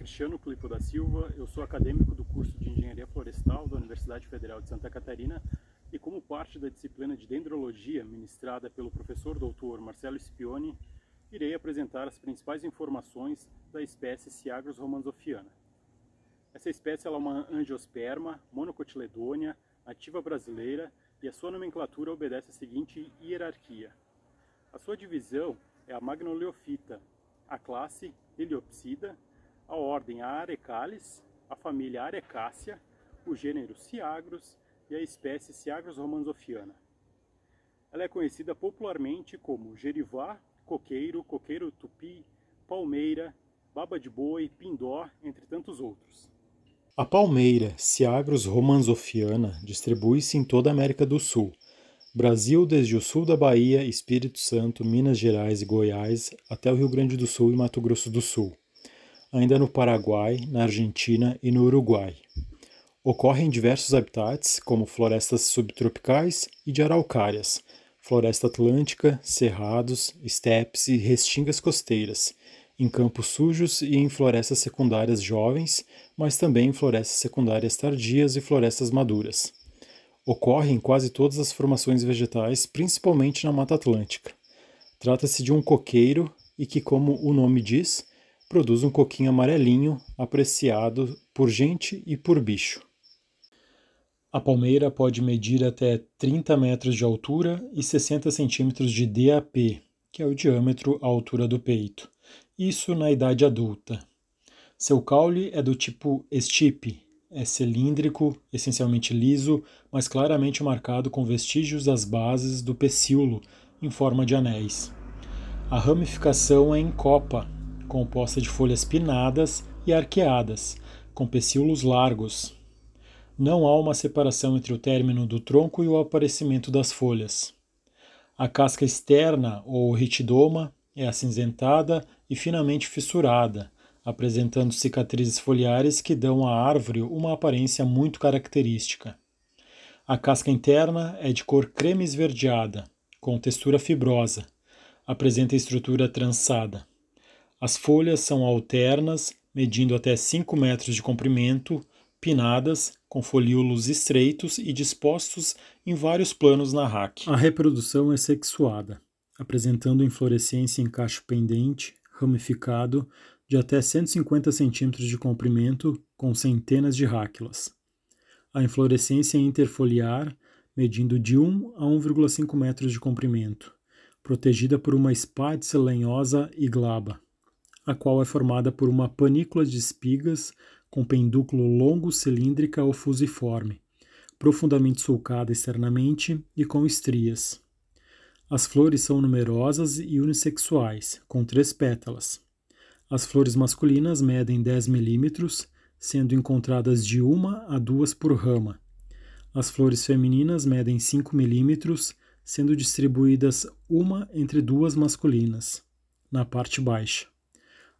Cristiano Clipo da Silva, eu sou acadêmico do curso de Engenharia Florestal da Universidade Federal de Santa Catarina e como parte da disciplina de Dendrologia ministrada pelo professor doutor Marcelo Scipione, irei apresentar as principais informações da espécie Ciagros romanzofiana. Essa espécie é uma angiosperma, monocotiledônia, nativa brasileira e a sua nomenclatura obedece a seguinte hierarquia. A sua divisão é a magnoleofita, a classe Heliopsida a ordem Arecales, a família Arecácea, o gênero Ciagros e a espécie Ciagros romanzofiana. Ela é conhecida popularmente como gerivá, coqueiro, coqueiro tupi, palmeira, baba de boi, pindó, entre tantos outros. A palmeira Ciagros romanzofiana distribui-se em toda a América do Sul, Brasil desde o sul da Bahia, Espírito Santo, Minas Gerais e Goiás até o Rio Grande do Sul e Mato Grosso do Sul ainda no Paraguai, na Argentina e no Uruguai. Ocorre em diversos habitats, como florestas subtropicais e de araucárias, floresta atlântica, cerrados, estepes e restingas costeiras, em campos sujos e em florestas secundárias jovens, mas também em florestas secundárias tardias e florestas maduras. Ocorre em quase todas as formações vegetais, principalmente na Mata Atlântica. Trata-se de um coqueiro e que, como o nome diz, produz um coquinho amarelinho, apreciado por gente e por bicho. A palmeira pode medir até 30 metros de altura e 60 centímetros de DAP, que é o diâmetro à altura do peito, isso na idade adulta. Seu caule é do tipo estipe, é cilíndrico, essencialmente liso, mas claramente marcado com vestígios das bases do pecíolo, em forma de anéis. A ramificação é em copa, composta de folhas pinnadas e arqueadas, com pecíolos largos. Não há uma separação entre o término do tronco e o aparecimento das folhas. A casca externa, ou ritidoma, é acinzentada e finamente fissurada, apresentando cicatrizes foliares que dão à árvore uma aparência muito característica. A casca interna é de cor creme esverdeada, com textura fibrosa. Apresenta estrutura trançada. As folhas são alternas, medindo até 5 metros de comprimento, pinadas, com folíolos estreitos e dispostos em vários planos na raque. A reprodução é sexuada, apresentando inflorescência em cacho pendente, ramificado, de até 150 centímetros de comprimento, com centenas de ráquilas. A inflorescência é interfoliar, medindo de 1 a 1,5 metros de comprimento, protegida por uma espádice lenhosa e glaba a qual é formada por uma panícula de espigas com pendúculo longo cilíndrica ou fusiforme, profundamente sulcada externamente e com estrias. As flores são numerosas e unissexuais, com três pétalas. As flores masculinas medem 10 milímetros, sendo encontradas de uma a duas por rama. As flores femininas medem 5 milímetros, sendo distribuídas uma entre duas masculinas, na parte baixa.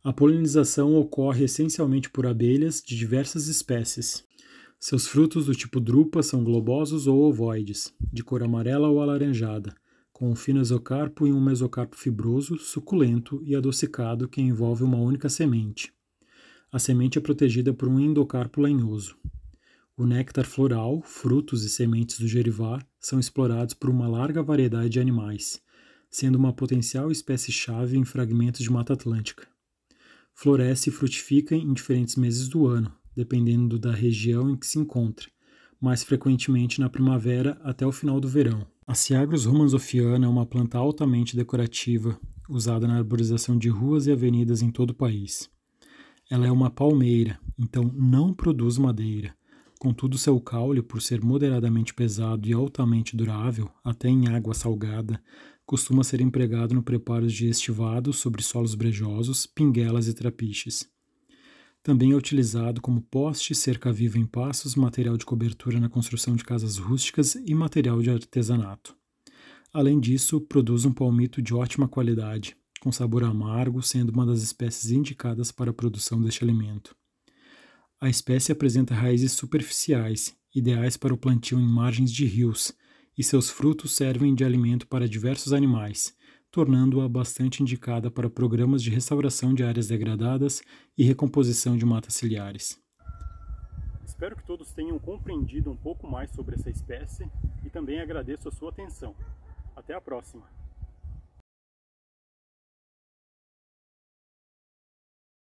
A polinização ocorre essencialmente por abelhas de diversas espécies. Seus frutos do tipo drupa são globosos ou ovoides, de cor amarela ou alaranjada, com um fino exocarpo e um mesocarpo fibroso, suculento e adocicado que envolve uma única semente. A semente é protegida por um endocarpo lenhoso. O néctar floral, frutos e sementes do gerivar são explorados por uma larga variedade de animais, sendo uma potencial espécie-chave em fragmentos de Mata Atlântica. Floresce e frutifica em diferentes meses do ano, dependendo da região em que se encontra, mais frequentemente na primavera até o final do verão. A Ciagros romanzofiana é uma planta altamente decorativa, usada na arborização de ruas e avenidas em todo o país. Ela é uma palmeira, então não produz madeira, Contudo, seu caule, por ser moderadamente pesado e altamente durável, até em água salgada, costuma ser empregado no preparo de estivados sobre solos brejosos, pinguelas e trapiches. Também é utilizado como poste, cerca-viva em passos, material de cobertura na construção de casas rústicas e material de artesanato. Além disso, produz um palmito de ótima qualidade, com sabor amargo, sendo uma das espécies indicadas para a produção deste alimento. A espécie apresenta raízes superficiais, ideais para o plantio em margens de rios, e seus frutos servem de alimento para diversos animais, tornando-a bastante indicada para programas de restauração de áreas degradadas e recomposição de matas ciliares. Espero que todos tenham compreendido um pouco mais sobre essa espécie e também agradeço a sua atenção. Até a próxima!